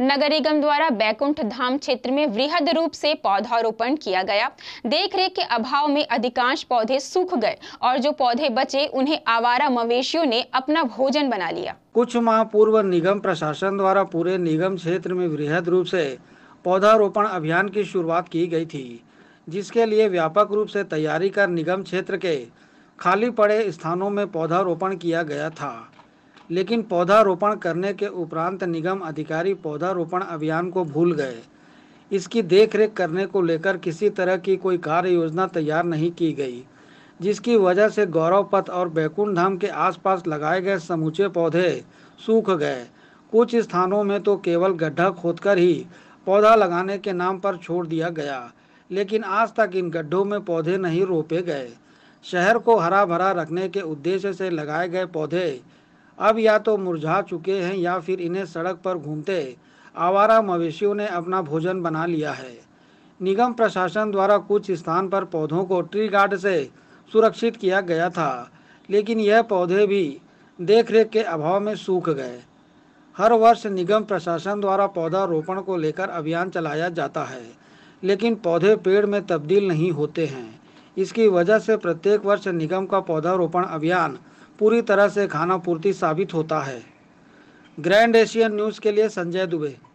नगर निगम द्वारा बैकुंठ धाम क्षेत्र में वृहद रूप से पौधारोपण किया गया देखरेख के अभाव में अधिकांश पौधे सूख गए और जो पौधे बचे उन्हें आवारा मवेशियों ने अपना भोजन बना लिया कुछ माह पूर्व निगम प्रशासन द्वारा पूरे निगम क्षेत्र में वृहद रूप से पौधारोपण अभियान की शुरुआत की गई थी जिसके लिए व्यापक रूप से तैयारी कर निगम क्षेत्र के खाली पड़े स्थानों में पौधारोपण किया गया था लेकिन पौधारोपण करने के उपरांत निगम अधिकारी पौधारोपण अभियान को भूल गए इसकी देखरेख करने को लेकर किसी तरह की कोई कार्य योजना तैयार नहीं की गई जिसकी वजह से गौरव पथ और बैकुंठ धाम के आसपास लगाए गए समूचे पौधे सूख गए कुछ स्थानों में तो केवल गड्ढा खोदकर ही पौधा लगाने के नाम पर छोड़ दिया गया लेकिन आज तक इन गड्ढों में पौधे नहीं रोपे गए शहर को हरा भरा रखने के उद्देश्य से लगाए गए पौधे अब या तो मुरझा चुके हैं या फिर इन्हें सड़क पर घूमते आवारा मवेशियों ने अपना भोजन बना लिया है निगम प्रशासन द्वारा कुछ स्थान पर पौधों को ट्री गार्ड से सुरक्षित किया गया था लेकिन यह पौधे भी देखरेख के अभाव में सूख गए हर वर्ष निगम प्रशासन द्वारा पौधा रोपण को लेकर अभियान चलाया जाता है लेकिन पौधे पेड़ में तब्दील नहीं होते हैं इसकी वजह से प्रत्येक वर्ष निगम का पौधा रोपण अभियान पूरी तरह से खाना पूर्ति साबित होता है ग्रैंड एशियन न्यूज़ के लिए संजय दुबे